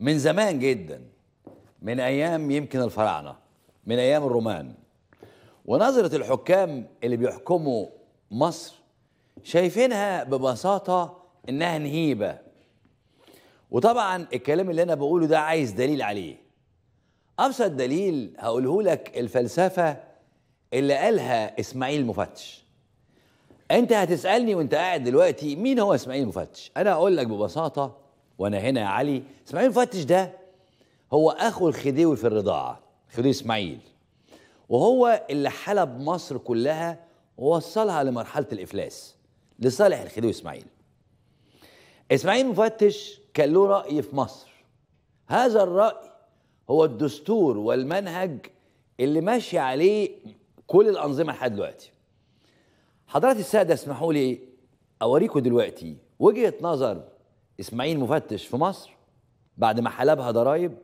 من زمان جدا من ايام يمكن الفراعنه من ايام الرومان ونظره الحكام اللي بيحكموا مصر شايفينها ببساطه انها نهيبه وطبعا الكلام اللي انا بقوله ده عايز دليل عليه ابسط دليل هقوله لك الفلسفه اللي قالها اسماعيل مفتش انت هتسالني وانت قاعد دلوقتي مين هو اسماعيل مفتش انا هقول لك ببساطه وانا هنا يا علي اسماعيل فتش ده هو اخو الخديوي في الرضاعه خديوي اسماعيل وهو اللي حلب مصر كلها ووصلها لمرحله الافلاس لصالح الخديوي اسماعيل اسماعيل مفتش كان له راي في مصر هذا الراي هو الدستور والمنهج اللي ماشي عليه كل الانظمه لحد دلوقتي حضرات الساده اسمحوا لي اوريكم دلوقتي وجهه نظر اسماعيل مفتش في مصر بعد ما حلبها ضرايب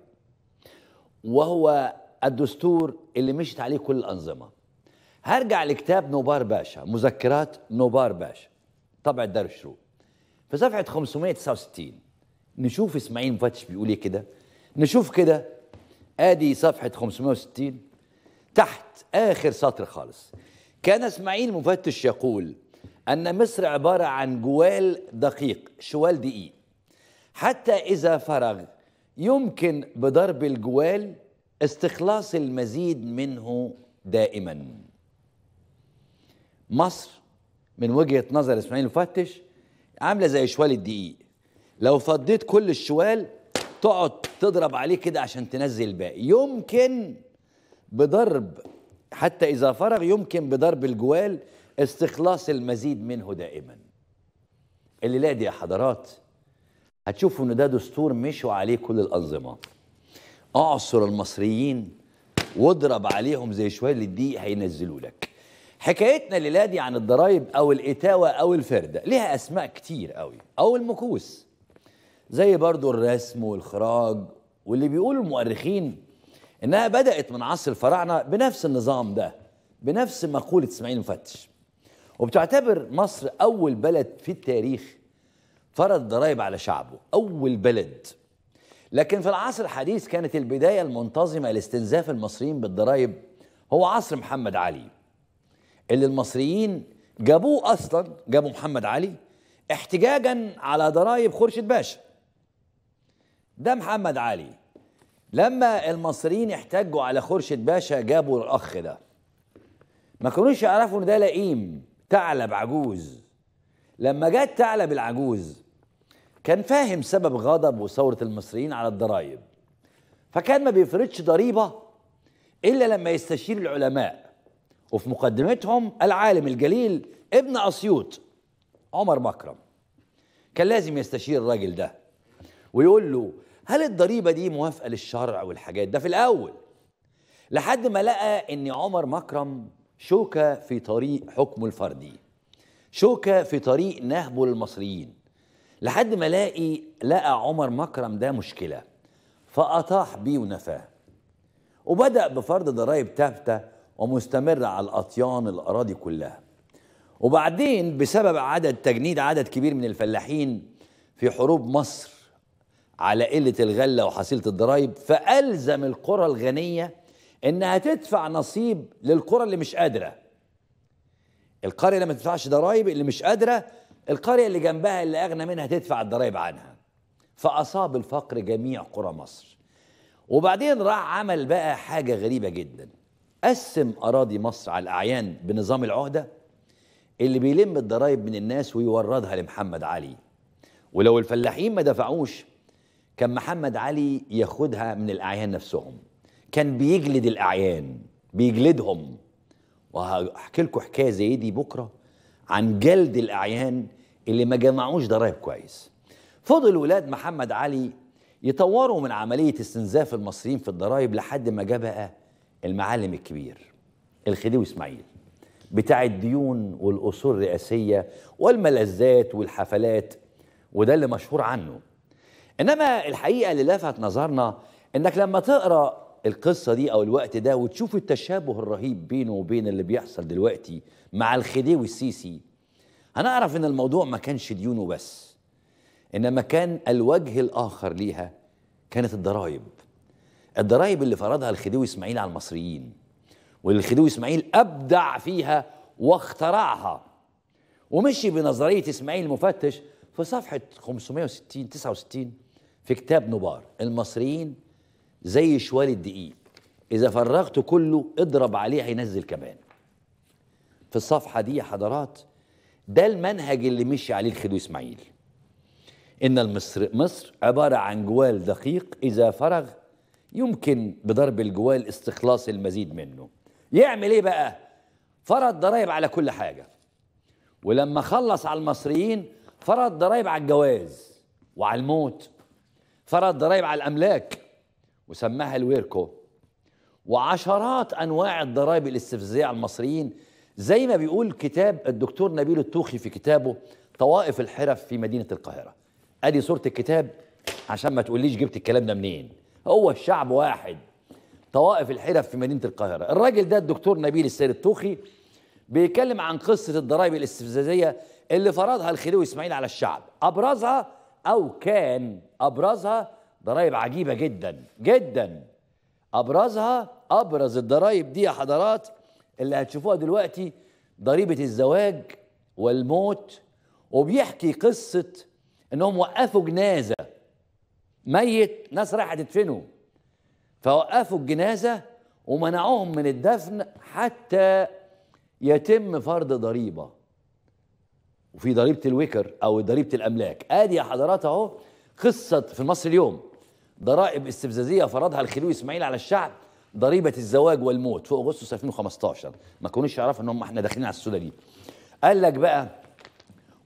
وهو الدستور اللي مشت عليه كل الأنظمة هرجع لكتاب نوبار باشا مذكرات نوبار باشا طبع دار الشروق في صفحة 569 نشوف اسماعيل مفتش بيقول ايه كده نشوف كده ادي صفحة 560 تحت آخر سطر خالص كان اسماعيل مفتش يقول أن مصر عبارة عن جوال دقيق شوال دقيق حتى إذا فرغ يمكن بضرب الجوال استخلاص المزيد منه دائما مصر من وجهة نظر إسماعيل المفتش عاملة زي شوال الدقيق لو فضيت كل الشوال تقعد تضرب عليه كده عشان تنزل الباقي يمكن بضرب حتى إذا فرغ يمكن بضرب الجوال استخلاص المزيد منه دائما اللي لا دي يا حضرات هتشوفوا ان ده دستور مشوا عليه كل الانظمه اعصر المصريين واضرب عليهم زي شويه للدقيق هينزلوا لك حكايتنا الليله دي عن الضرايب او الاتاوه او الفرده ليها اسماء كتير قوي او المكوس زي برضو الرسم والخراج واللي بيقولوا المؤرخين انها بدات من عصر الفراعنه بنفس النظام ده بنفس مقوله اسماعيل مفتش وبتعتبر مصر اول بلد في التاريخ فرض ضرائب على شعبه أول بلد لكن في العصر الحديث كانت البداية المنتظمة لاستنزاف المصريين بالضرائب هو عصر محمد علي اللي المصريين جابوه أصلا جابوا محمد علي احتجاجا على ضرائب خورشيد باشا ده محمد علي لما المصريين احتجوا على خورشيد باشا جابوا الأخ ده ما كانوش يعرفوا ان ده لئيم ثعلب عجوز لما جت ثعلب العجوز كان فاهم سبب غضب وثورة المصريين على الضرائب فكان ما بيفرضش ضريبة إلا لما يستشير العلماء وفي مقدمتهم العالم الجليل ابن أسيوط عمر مكرم كان لازم يستشير الراجل ده ويقول له هل الضريبة دي موافقة للشرع والحاجات ده في الأول لحد ما لقى إن عمر مكرم شوكة في طريق حكمه الفردي شوكة في طريق نهبه للمصريين لحد ما الاقي لقى عمر مكرم ده مشكله فاطاح بيه ونفاه وبدا بفرض ضرائب ثابته ومستمره على الاطيان الاراضي كلها وبعدين بسبب عدد تجنيد عدد كبير من الفلاحين في حروب مصر على قله الغله وحصيله الضرائب فالزم القرى الغنيه انها تدفع نصيب للقرى اللي مش قادره القريه اللي ما تدفعش ضرائب اللي مش قادره القرية اللي جنبها اللي أغنى منها تدفع الضرايب عنها فأصاب الفقر جميع قرى مصر وبعدين راح عمل بقى حاجة غريبة جدا قسم أراضي مصر على الأعيان بنظام العهدة اللي بيلم الضرايب من الناس ويوردها لمحمد علي ولو الفلاحين ما دفعوش كان محمد علي ياخدها من الأعيان نفسهم كان بيجلد الأعيان بيجلدهم وهحكي لكم حكاية زي دي بكرة عن جلد الأعيان اللي ما جمعوش ضرائب كويس فضل ولاد محمد علي يطوروا من عملية استنزاف المصريين في الضرائب لحد ما جاء بقى المعالم الكبير الخديوي إسماعيل بتاع الديون والأصول الرئاسية والملذات والحفلات وده اللي مشهور عنه إنما الحقيقة اللي لفت نظرنا إنك لما تقرأ القصة دي أو الوقت ده وتشوف التشابه الرهيب بينه وبين اللي بيحصل دلوقتي مع الخديوي السيسي انا اعرف ان الموضوع ما كانش ديون وبس انما كان الوجه الاخر ليها كانت الضرائب الضرائب اللي فرضها الخديوي اسماعيل على المصريين واللي الخديوي اسماعيل ابدع فيها واخترعها ومشي بنظريه اسماعيل المفتش في صفحه 560 69 في كتاب نبار المصريين زي شوال الدقيق اذا فرغته كله اضرب عليه هينزل كمان في الصفحه دي يا حضرات ده المنهج اللي مشي عليه الخديوي اسماعيل ان المصر مصر عباره عن جوال دقيق اذا فرغ يمكن بضرب الجوال استخلاص المزيد منه يعمل ايه بقى فرض ضرائب على كل حاجه ولما خلص على المصريين فرض ضرائب على الجواز وعلى الموت فرض ضرائب على الاملاك وسماها الويركو وعشرات انواع الضرائب الاستفزازيه على المصريين زي ما بيقول كتاب الدكتور نبيل التوخي في كتابه طوائف الحرف في مدينة القاهرة أدي صورة الكتاب عشان ما تقوليش جبت الكلام ده منين هو الشعب واحد طوائف الحرف في مدينة القاهرة الراجل ده الدكتور نبيل السير التوخي بيتكلم عن قصة الضرائب الاستفزازية اللي فرضها الخديوي إسماعيل على الشعب أبرزها أو كان أبرزها ضرائب عجيبة جدا جدا أبرزها أبرز الضرائب دي يا حضرات اللي هتشوفوها دلوقتي ضريبه الزواج والموت وبيحكي قصه انهم وقفوا جنازه ميت ناس رايحه تدفنه فوقفوا الجنازه ومنعوهم من الدفن حتى يتم فرض ضريبه وفي ضريبه الوكر او ضريبه الاملاك ادي يا حضرات اهو قصه في مصر اليوم ضرائب استفزازيه فرضها الخليوي اسماعيل على الشعب ضريبه الزواج والموت في اغسطس 2015 ما كانوش يعرفوا ان هم احنا داخلين على السوده دي قال لك بقى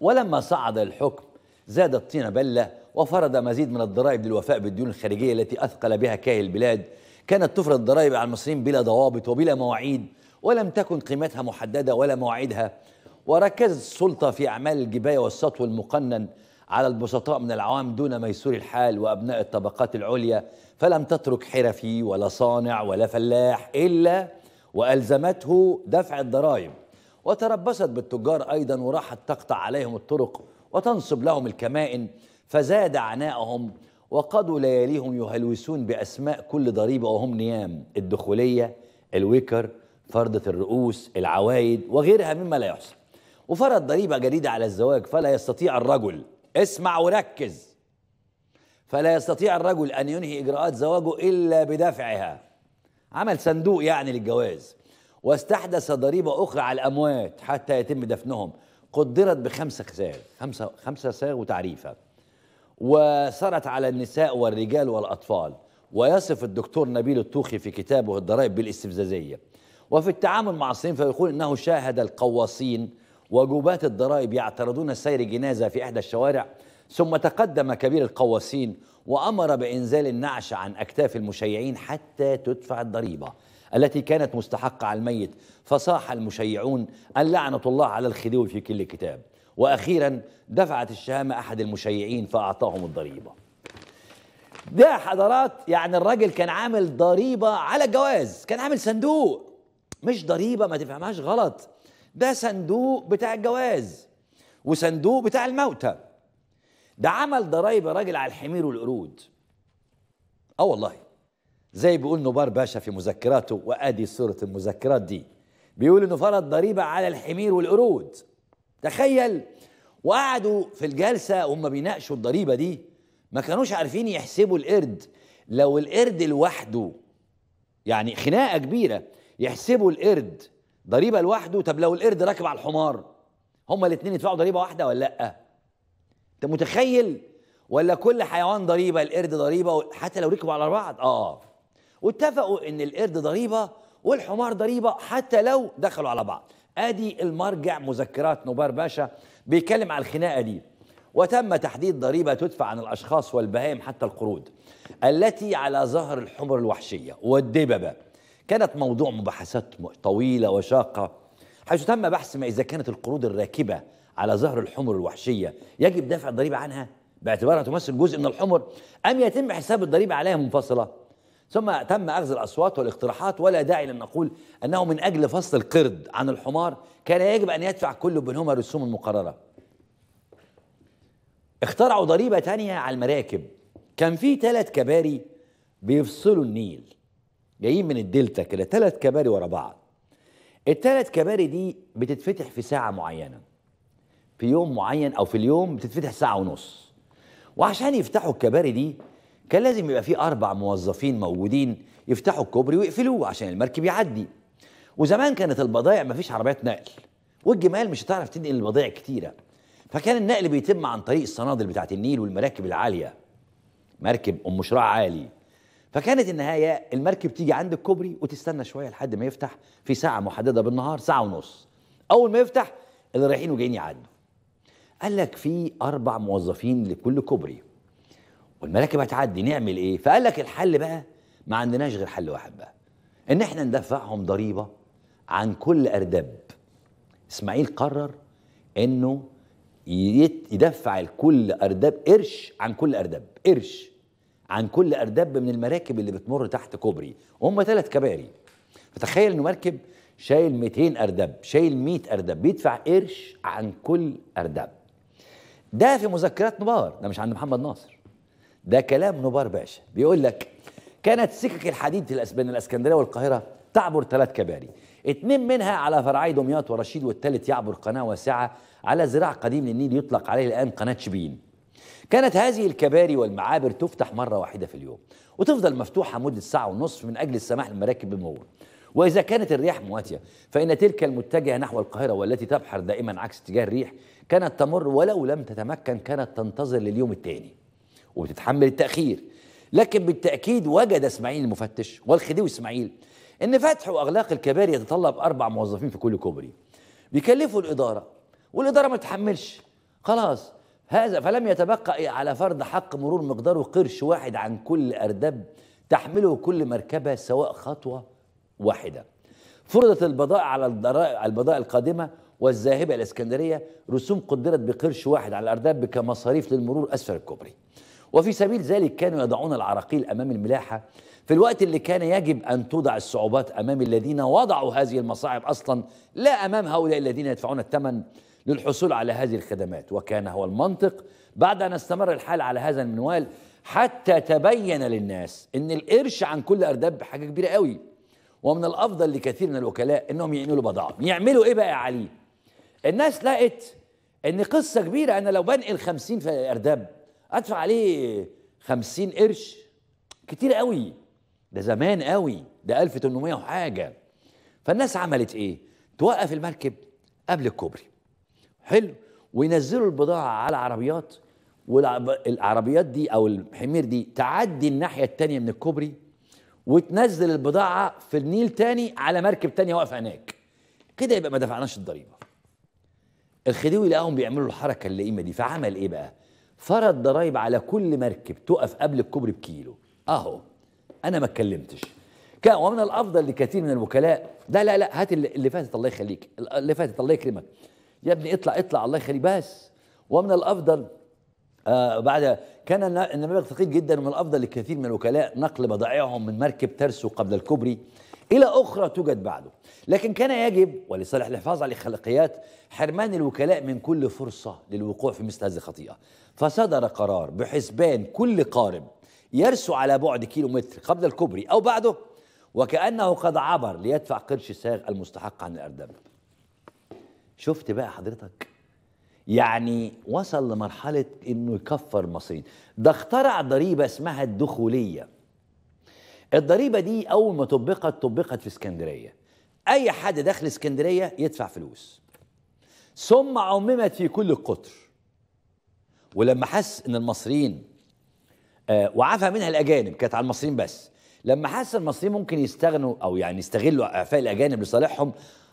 ولما صعد الحكم زاد الطين بله وفرض مزيد من الضرائب للوفاء بالديون الخارجيه التي اثقل بها كاهل البلاد كانت تفرض الضرائب على المصريين بلا ضوابط وبلا مواعيد ولم تكن قيمتها محدده ولا مواعيدها وركزت السلطه في اعمال الجبايه والسطو المقنن على البسطاء من العوام دون ميسور الحال وابناء الطبقات العليا فلم تترك حرفي ولا صانع ولا فلاح إلا وألزمته دفع الضرائب وتربصت بالتجار أيضا وراحت تقطع عليهم الطرق وتنصب لهم الكمائن فزاد عناءهم وقضوا لياليهم يهلوسون بأسماء كل ضريبة وهم نيام الدخولية الويكر فرضة الرؤوس العوايد وغيرها مما لا يحصى وفرض ضريبة جديدة على الزواج فلا يستطيع الرجل اسمع وركز فلا يستطيع الرجل أن ينهي إجراءات زواجه إلا بدفعها عمل صندوق يعني للجواز واستحدث ضريبة أخرى على الأموات حتى يتم دفنهم قدرت بخمسة خزاغ خمسة, خمسة ساغ وتعريفة وسرت على النساء والرجال والأطفال ويصف الدكتور نبيل الطوخي في كتابه الضرائب بالاستفزازية وفي التعامل مع الصين فيقول أنه شاهد القواصين وجوبات الضرائب يعترضون سير جنازة في إحدى الشوارع ثم تقدم كبير القواسين وأمر بإنزال النعش عن أكتاف المشيعين حتى تدفع الضريبة التي كانت مستحقة على الميت فصاح المشيعون اللعنة الله على الخديوي في كل كتاب وأخيرا دفعت الشهامة أحد المشيعين فأعطاهم الضريبة ده حضرات يعني الراجل كان عامل ضريبة على الجواز كان عامل صندوق مش ضريبة ما تفهمهاش غلط ده صندوق بتاع الجواز وصندوق بتاع الموتى ده عمل ضرايب يا راجل على الحمير والقرود اه والله زي بيقول نبار باشا في مذكراته وادي صوره المذكرات دي بيقول انه فرض ضريبه على الحمير والقرود تخيل وقعدوا في الجلسه وهم بيناقشوا الضريبه دي ما كانوش عارفين يحسبوا القرد لو القرد لوحده يعني خناقه كبيره يحسبوا القرد ضريبه لوحده طب لو القرد راكب على الحمار هما الاثنين يدفعوا ضريبه واحده ولا لا انت متخيل ولا كل حيوان ضريبه القرد ضريبه حتى لو ركبوا على بعض اه واتفقوا ان القرد ضريبه والحمار ضريبه حتى لو دخلوا على بعض ادي المرجع مذكرات نوبار باشا بيتكلم على الخناقه دي وتم تحديد ضريبه تدفع عن الاشخاص والبهائم حتى القرود التي على ظهر الحمر الوحشيه والدببه كانت موضوع مباحثات طويله وشاقه حيث تم بحث ما اذا كانت القرود الراكبه على ظهر الحمر الوحشية يجب دفع الضريبة عنها باعتبارها تمثل جزء من الحمر أم يتم حساب الضريبة عليها منفصلة ثم تم أخذ الأصوات والاقتراحات ولا داعي لأن نقول أنه من أجل فصل القرد عن الحمار كان يجب أن يدفع كل منهما رسوم المقررة اخترعوا ضريبة تانية على المراكب كان في ثلاث كباري بيفصلوا النيل جايين من الدلتا كده ثلاث كباري ورا بعض الثلاث كباري دي بتتفتح في ساعة معينة في يوم معين او في اليوم بتتفتح ساعه ونص وعشان يفتحوا الكباري دي كان لازم يبقى في اربع موظفين موجودين يفتحوا الكوبري ويقفلوه عشان المركب يعدي وزمان كانت البضائع ما فيش عربيات نقل والجمال مش هتعرف تنقل البضائع كتيره فكان النقل بيتم عن طريق الصنادل بتاعت النيل والمراكب العاليه مركب ام شراع عالي فكانت النهايه المركب تيجي عند الكوبري وتستنى شويه لحد ما يفتح في ساعه محدده بالنهار ساعه ونص اول ما يفتح اللي رايحين وجايين يعدوا قال لك في اربع موظفين لكل كوبري والمراكب هتعدي نعمل ايه فقال لك الحل بقى ما عندناش غير حل واحد بقى ان احنا ندفعهم ضريبه عن كل ارداب اسماعيل قرر انه يدفع لكل ارداب قرش عن كل ارداب قرش عن كل ارداب من المراكب اللي بتمر تحت كوبري وهم ثلاث كباري فتخيل انه مركب شايل 200 ارداب شايل 100 ارداب بيدفع قرش عن كل ارداب ده في مذكرات نبار ده مش عند محمد ناصر ده كلام نبار باشا بيقول لك كانت سكك الحديد بين الاسكندريه والقاهره تعبر ثلاث كباري اتنين منها على فرعي دمياط ورشيد والثالث يعبر قناه واسعه على ذراع قديم للنيل يطلق عليه الان قناه شبين كانت هذه الكباري والمعابر تفتح مره واحده في اليوم وتفضل مفتوحه مده ساعه ونصف من اجل السماح للمراكب بالمرور وإذا كانت الرياح مواتية فإن تلك المتجهة نحو القاهرة والتي تبحر دائما عكس اتجاه الريح كانت تمر ولو لم تتمكن كانت تنتظر لليوم الثاني وبتتحمل التأخير لكن بالتأكيد وجد إسماعيل المفتش والخديوي إسماعيل إن فتح وأغلاق الكباري يتطلب أربع موظفين في كل كوبري بيكلفوا الإدارة والإدارة ما تتحملش خلاص هذا فلم يتبقى إيه على فرض حق مرور مقداره قرش واحد عن كل أردب تحمله كل مركبة سواء خطوة واحدة فرضت البضائع على البضائع القادمة والذاهبة إلى اسكندرية رسوم قدرت بقرش واحد على الأرداب كمصاريف للمرور أسفل الكوبري وفي سبيل ذلك كانوا يضعون العراقيل أمام الملاحة في الوقت اللي كان يجب أن توضع الصعوبات أمام الذين وضعوا هذه المصاعب أصلا لا أمام هؤلاء الذين يدفعون الثمن للحصول على هذه الخدمات وكان هو المنطق بعد أن استمر الحال على هذا المنوال حتى تبين للناس ان القرش عن كل ارداب حاجه كبيره قوي ومن الافضل لكثير من الوكلاء انهم يعملوا بضاعه يعملوا ايه بقى يا علي الناس لقت ان قصه كبيره انا لو بنقل 50 في ارداب ادفع عليه 50 قرش كتير قوي ده زمان قوي ده 1800 وحاجه فالناس عملت ايه توقف المركب قبل الكوبري حلو وينزلوا البضاعه على عربيات والعربيات دي او الحمير دي تعدي الناحيه التانية من الكوبري وتنزل البضاعه في النيل تاني على مركب تانية واقفه هناك كده يبقى ما دفعناش الضريبه الخديوي لقاهم بيعملوا الحركه اللئيمه دي فعمل ايه بقى؟ فرض ضرايب على كل مركب تقف قبل الكوبري بكيلو اهو انا ما اتكلمتش كان ومن الافضل لكثير من الوكلاء لا لا لا هات اللي فاتت الله يخليك اللي فاتت الله يكرمك يا ابني اطلع اطلع الله يخليك بس ومن الافضل آه بعد كان النبي ثقيل جدا ومن الافضل لكثير من الوكلاء نقل بضائعهم من مركب ترسو قبل الكوبري إلى أخرى توجد بعده لكن كان يجب ولصالح الحفاظ على الأخلاقيات حرمان الوكلاء من كل فرصة للوقوع في مثل هذه الخطيئة فصدر قرار بحسبان كل قارب يرسو على بعد كيلو متر قبل الكوبري أو بعده وكأنه قد عبر ليدفع قرش ساغ المستحق عن الأرداب شفت بقى حضرتك يعني وصل لمرحلة انه يكفر مصرين ده اخترع ضريبة اسمها الدخولية الضريبه دي اول ما طبقت طبقت في اسكندريه اي حد داخل اسكندريه يدفع فلوس ثم عممت في كل القطر ولما حس ان المصريين آه وعفى منها الاجانب كانت على المصريين بس لما حس المصريين ممكن يستغنوا او يعني يستغلوا اعفاء الاجانب لصالحهم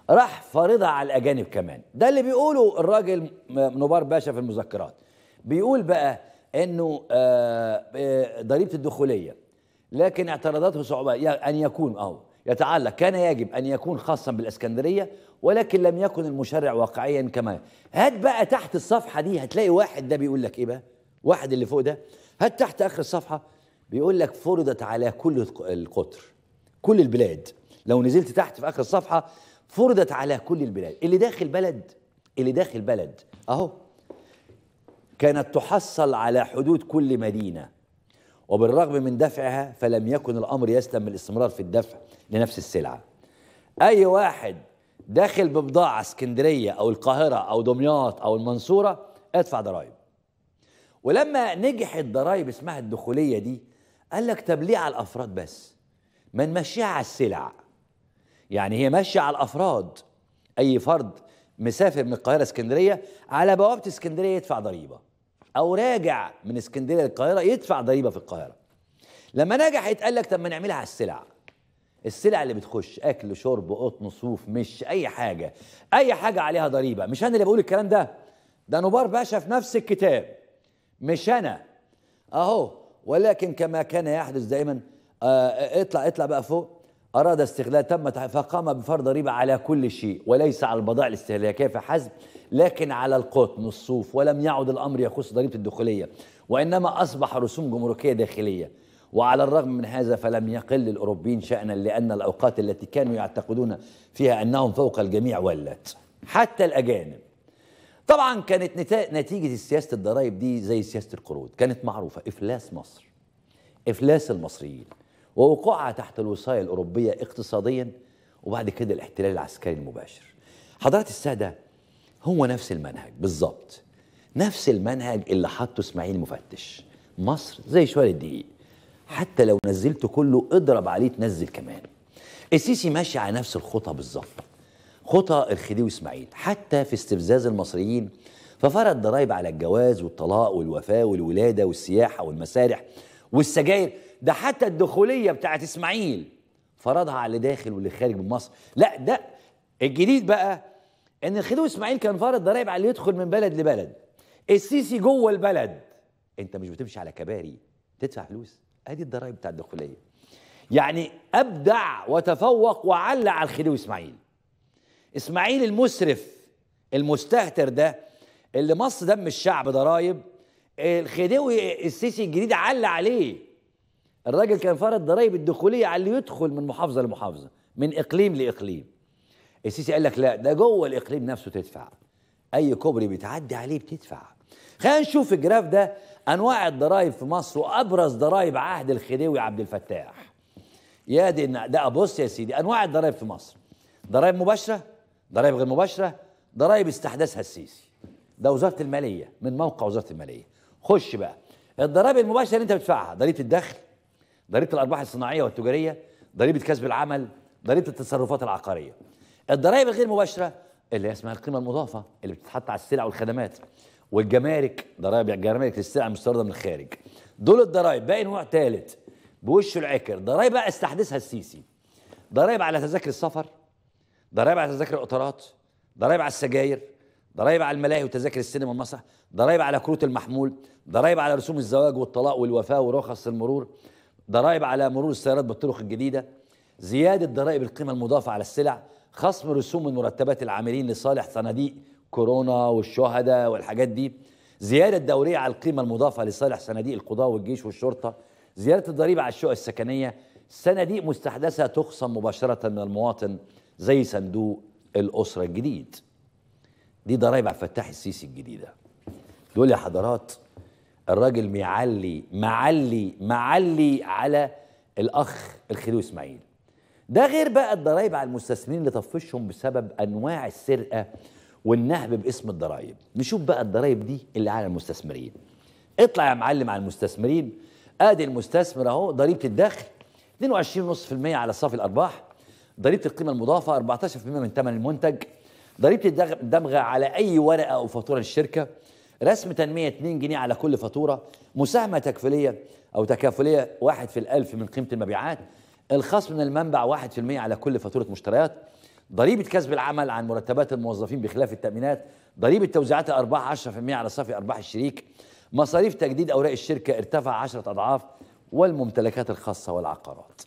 راح فارضها على الاجانب كمان ده اللي بيقوله الراجل نوبار باشا في المذكرات بيقول بقى انه آه، آه، ضريبه الدخوليه لكن اعتراضاته صعوبة أن يكون أهو يتعلق كان يجب أن يكون خاصا بالإسكندرية ولكن لم يكن المشرع واقعيا كما هات بقى تحت الصفحة دي هتلاقي واحد ده بيقول لك إيه بقى واحد اللي فوق ده هات تحت آخر الصفحة بيقول لك فرضت على كل القطر كل البلاد لو نزلت تحت في آخر الصفحة فرضت على كل البلاد اللي داخل بلد اللي داخل بلد أهو كانت تحصل على حدود كل مدينه وبالرغم من دفعها فلم يكن الأمر يسلم من الاستمرار في الدفع لنفس السلعة أي واحد داخل ببضاعة اسكندرية أو القاهرة أو دمياط أو المنصورة ادفع ضرائب ولما نجحت ضرائب اسمها الدخولية دي قال لك طب ليه على الأفراد بس ما نمشيها على السلع يعني هي ماشية على الأفراد أي فرد مسافر من القاهرة اسكندرية على بوابة اسكندرية يدفع ضريبة او راجع من اسكندريه للقاهره يدفع ضريبه في القاهره لما نجح يتقال لك طب ما نعملها على السلع السلع اللي بتخش اكل شرب قطن صوف مش اي حاجه اي حاجه عليها ضريبه مش انا اللي بقول الكلام ده ده نوبار باشا في نفس الكتاب مش انا اهو ولكن كما كان يحدث دائما آه، آه، اطلع اطلع بقى فوق أراد استغلال تم فقام بفرض ضريبة على كل شيء وليس على البضائع الاستهلاكية فحسب لكن على القطن الصوف ولم يعد الأمر يخص ضريبة الدخولية وإنما أصبح رسوم جمركية داخلية وعلى الرغم من هذا فلم يقل الأوروبيين شأنا لأن الأوقات التي كانوا يعتقدون فيها أنهم فوق الجميع ولت حتى الأجانب طبعا كانت نتيجة سياسة الضرائب دي زي سياسة القروض كانت معروفة إفلاس مصر إفلاس المصريين ووقوعها تحت الوصاية الأوروبية اقتصاديا وبعد كده الاحتلال العسكري المباشر حضرات السادة هو نفس المنهج بالظبط نفس المنهج اللي حطه اسماعيل مفتش مصر زي شوال الدقيق حتى لو نزلته كله اضرب عليه تنزل كمان السيسي ماشي على نفس الخطى بالظبط خطى الخديوي اسماعيل حتى في استفزاز المصريين ففرض ضرائب على الجواز والطلاق والوفاة والولادة والسياحة والمسارح والسجاير ده حتى الدخوليه بتاعت اسماعيل فرضها على داخل واللي خارج من مصر لا ده الجديد بقى ان الخديوي اسماعيل كان فارض ضرائب على اللي يدخل من بلد لبلد السيسي جوه البلد انت مش بتمشي على كباري تدفع فلوس ادي الضرائب بتاعت الدخوليه يعني ابدع وتفوق وعلى على الخديوي اسماعيل اسماعيل المسرف المستهتر ده اللي مص دم الشعب ضرايب الخديوي السيسي الجديد على عليه الراجل كان فرض ضرائب الدخوليه على اللي يدخل من محافظه لمحافظه من اقليم لاقليم السيسي قال لك لا ده جوه الاقليم نفسه تدفع اي كوبري بتعدي عليه بتدفع خلينا نشوف الجراف ده انواع الضرائب في مصر وابرز ضرائب عهد الخديوي عبد الفتاح يا دي ده بص يا سيدي انواع الضرائب في مصر ضرائب مباشره ضرائب غير مباشره ضرائب استحدثها السيسي ده وزاره الماليه من موقع وزاره الماليه خش بقى الضرائب المباشره اللي انت بتدفعها ضريبه الدخل ضريبه الارباح الصناعيه والتجاريه ضريبه كسب العمل ضريبه التصرفات العقاريه الضرائب الغير مباشره اللي هي اسمها القيمه المضافه اللي بتتحط على السلع والخدمات والجمارك ضرائب يعني جمارك السلع المستورده من الخارج دول الضرائب باقي نوع ثالث بوش العكر ضرائب بقى استحدثها السيسي ضرائب على تذاكر السفر ضرائب على تذاكر القطارات ضرائب على السجاير ضرائب على الملاهي وتذاكر السينما والمسرح ضرائب على كروت المحمول ضرائب على رسوم الزواج والطلاق والوفاه ورخص المرور ضرائب على مرور السيارات بالطرق الجديدة زيادة ضرائب القيمة المضافة على السلع خصم رسوم من مرتبات العاملين لصالح صناديق كورونا والشهداء والحاجات دي زيادة دورية على القيمة المضافة لصالح صناديق القضاء والجيش والشرطة زيادة الضريبة على الشقق السكنية صناديق مستحدثة تخصم مباشرة من المواطن زي صندوق الأسرة الجديد دي ضرائب عبد الفتاح السيسي الجديدة دول يا حضرات الراجل معلي معلي معلي على الاخ الخديوي اسماعيل ده غير بقى الضرايب على المستثمرين اللي طفشهم بسبب انواع السرقه والنهب باسم الضرايب نشوف بقى الضرايب دي اللي على المستثمرين اطلع يا معلم على المستثمرين ادي المستثمر اهو ضريبه الدخل 22.5% على صافي الارباح ضريبه القيمه المضافه 14% من ثمن المنتج ضريبه الدمغه على اي ورقه او فاتوره للشركه رسم تنمية 2 جنيه على كل فاتورة مساهمة تكفلية أو تكافلية واحد في الألف من قيمة المبيعات الخصم من المنبع واحد في المية على كل فاتورة مشتريات ضريبة كسب العمل عن مرتبات الموظفين بخلاف التأمينات ضريبة توزيعات الأرباح 10% على صافي أرباح الشريك مصاريف تجديد أوراق الشركة ارتفع 10 أضعاف والممتلكات الخاصة والعقارات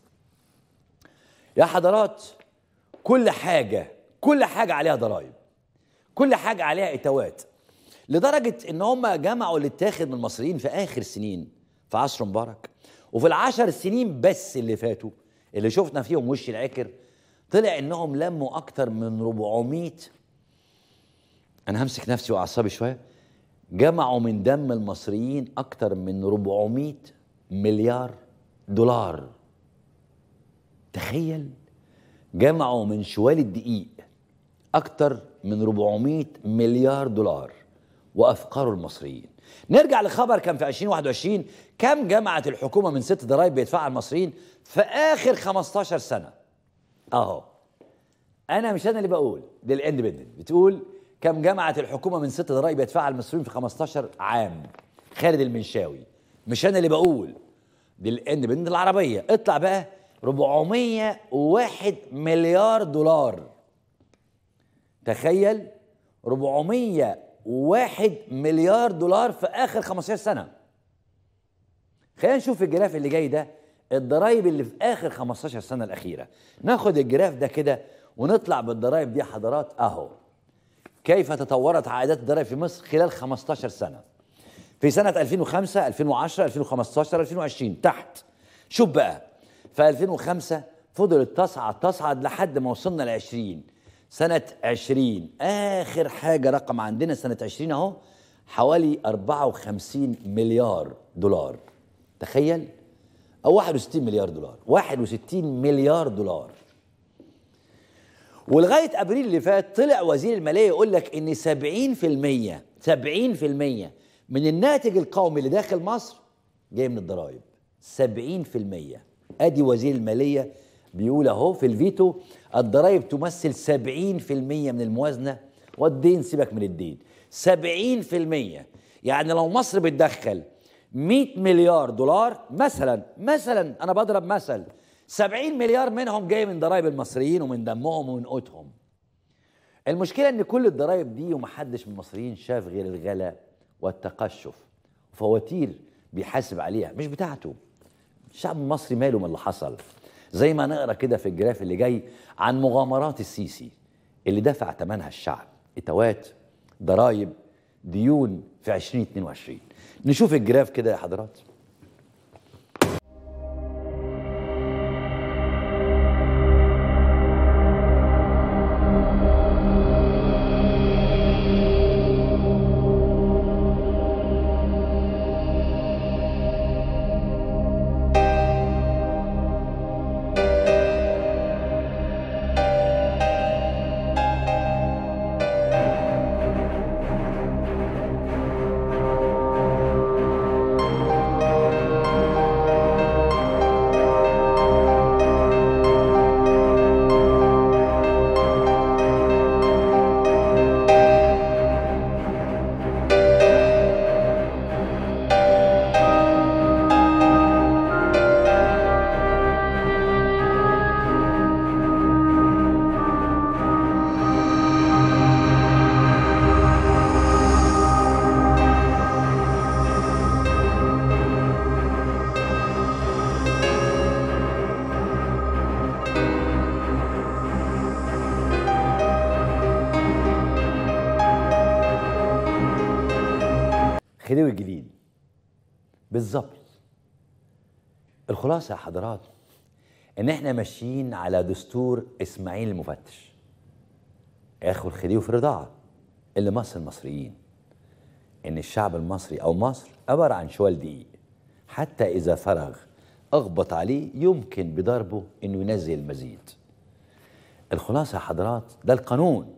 يا حضرات كل حاجة كل حاجة عليها ضرائب كل حاجة عليها إتوات لدرجه ان هم جمعوا اللي اتاخد من المصريين في اخر سنين في عصر مبارك وفي العشر سنين بس اللي فاتوا اللي شفنا فيهم وش العكر طلع انهم لموا اكتر من 400 انا همسك نفسي واعصابي شويه جمعوا من دم المصريين اكتر من 400 مليار دولار تخيل جمعوا من شوال الدقيق اكتر من 400 مليار دولار وافقار المصريين نرجع لخبر كان في 2021 كم جمعت الحكومة من ست ضرائب بيدفعها المصريين في آخر 15 سنة أهو أنا مش أنا اللي بقول دي الاندبندنت بتقول كم جمعت الحكومة من ست ضرائب بيدفعها المصريين في 15 عام خالد المنشاوي مش أنا اللي بقول دي الاندبندنت العربية اطلع بقى 401 مليار دولار تخيل 400 واحد مليار دولار في اخر 15 سنه خلينا نشوف الجراف اللي جاي ده الضرايب اللي في اخر 15 سنه الاخيره ناخد الجراف ده كده ونطلع بالضرايب دي حضرات اهو كيف تطورت عائدات الضرايب في مصر خلال 15 سنه في سنه 2005 2010 2015 2020 تحت شوف بقى في 2005 فضلت تصعد تصعد لحد ما وصلنا ل 20 سنة 20 آخر حاجة رقم عندنا سنة 20 أهو حوالي 54 مليار دولار تخيل أو 61 مليار دولار 61 مليار دولار ولغاية أبريل اللي فات طلع وزير المالية يقول لك إن 70% 70% من الناتج القومي اللي داخل مصر جاي من الضرائب 70% أدي وزير المالية بيقول اهو في الفيتو الضرائب تمثل 70% من الموازنه والدين سيبك من الدين 70% يعني لو مصر بتدخل 100 مليار دولار مثلا مثلا انا بضرب مثل 70 مليار منهم جاي من ضرائب المصريين ومن دمهم ومن قوتهم المشكله ان كل الضرائب دي ومحدش من المصريين شاف غير الغلا والتقشف وفواتير بيحاسب عليها مش بتاعته الشعب المصري ماله من اللي حصل زي ما نقرا كده في الجراف اللي جاي عن مغامرات السيسي اللي دفع ثمنها الشعب اتوات ضرائب ديون في 2022 نشوف الجراف كده يا حضرات خديوي الجليل بالظبط الخلاصه يا حضرات ان احنا ماشيين على دستور اسماعيل المفتش اخو الخديوي في الرضاعه اللي مصر المصريين ان الشعب المصري او مصر عباره عن شوال دقيق حتى اذا فرغ اغبط عليه يمكن بضربه انه ينزل المزيد الخلاصه يا حضرات ده القانون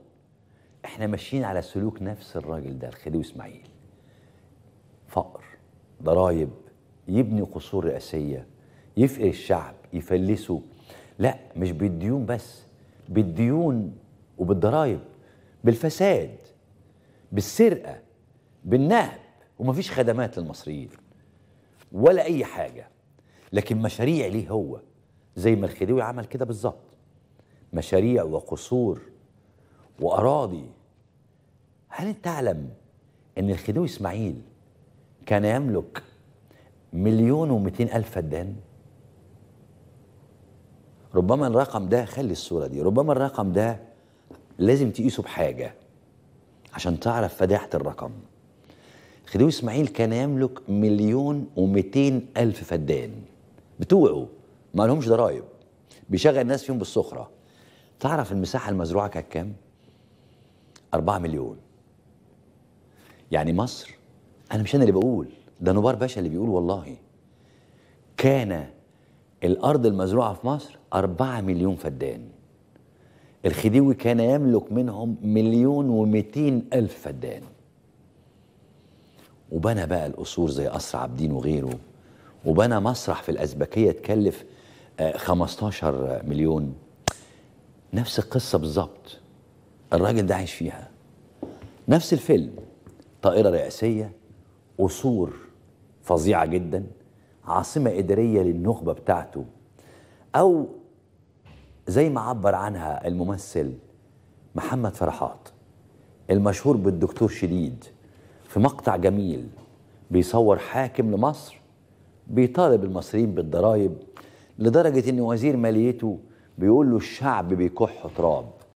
احنا ماشيين على سلوك نفس الراجل ده الخديوي اسماعيل فقر ضرايب يبني قصور رئاسية يفقر الشعب يفلسه لا مش بالديون بس بالديون وبالضرايب بالفساد بالسرقة بالنهب ومفيش خدمات للمصريين ولا أي حاجة لكن مشاريع ليه هو زي ما الخديوي عمل كده بالظبط مشاريع وقصور وأراضي هل تعلم أن الخديوي إسماعيل كان يملك مليون و ألف فدان ربما الرقم ده خلي الصورة دي ربما الرقم ده لازم تقيسه بحاجة عشان تعرف فداحة الرقم خديوي إسماعيل كان يملك مليون و ألف فدان بتوعه ما لهمش ضرايب بيشغل الناس فيهم بالسخرة تعرف المساحة المزروعة كانت كام؟ 4 مليون يعني مصر انا مش انا اللي بقول ده نبار باشا اللي بيقول والله كان الارض المزروعه في مصر 4 مليون فدان الخديوي كان يملك منهم مليون ومئتين ألف فدان وبنى بقى القصور زي قصر عابدين وغيره وبنى مسرح في الأزبكية تكلف 15 آه، مليون نفس القصة بالظبط الراجل ده عايش فيها نفس الفيلم طائرة رئاسية قصور فظيعه جدا عاصمه اداريه للنخبه بتاعته او زي ما عبر عنها الممثل محمد فرحات المشهور بالدكتور شديد في مقطع جميل بيصور حاكم لمصر بيطالب المصريين بالضرائب لدرجه ان وزير ماليته بيقول له الشعب بيكح تراب